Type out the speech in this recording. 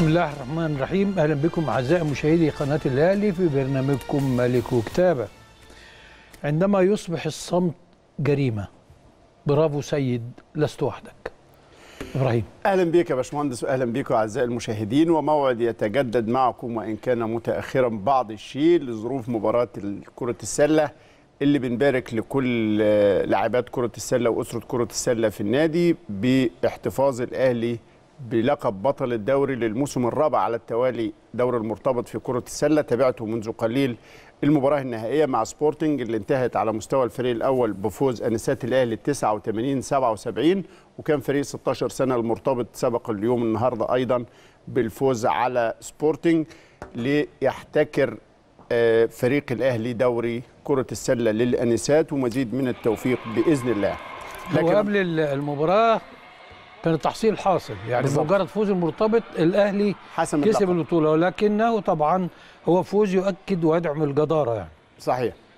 بسم الله الرحمن الرحيم اهلا بكم اعزائي مشاهدي قناه الاهلي في برنامجكم ملك وكتابه عندما يصبح الصمت جريمه برافو سيد لست وحدك ابراهيم اهلا بك يا باشمهندس واهلا بكم اعزائي المشاهدين وموعد يتجدد معكم وان كان متاخرا بعض الشيء لظروف مباراه كره السله اللي بنبارك لكل لاعبات كره السله واسره كره السله في النادي باحتفاظ الاهلي بلقب بطل الدوري للموسم الرابع على التوالي دوري المرتبط في كرة السلة تابعته منذ قليل المباراة النهائية مع سبورتنج اللي انتهت على مستوى الفريق الأول بفوز أنسات الأهلي 89 77 وكان فريق 16 سنة المرتبط سبق اليوم النهاردة أيضا بالفوز على سبورتنج ليحتكر آه، فريق الأهلي دوري كرة السلة للأنسات ومزيد من التوفيق بإذن الله لكن قبل المباراة كان التحصيل حاصل يعني بالزبط. مجرد فوز المرتبط الاهلي كسب البطوله ولكنه طبعا هو فوز يؤكد ويدعم الجداره يعني صحيح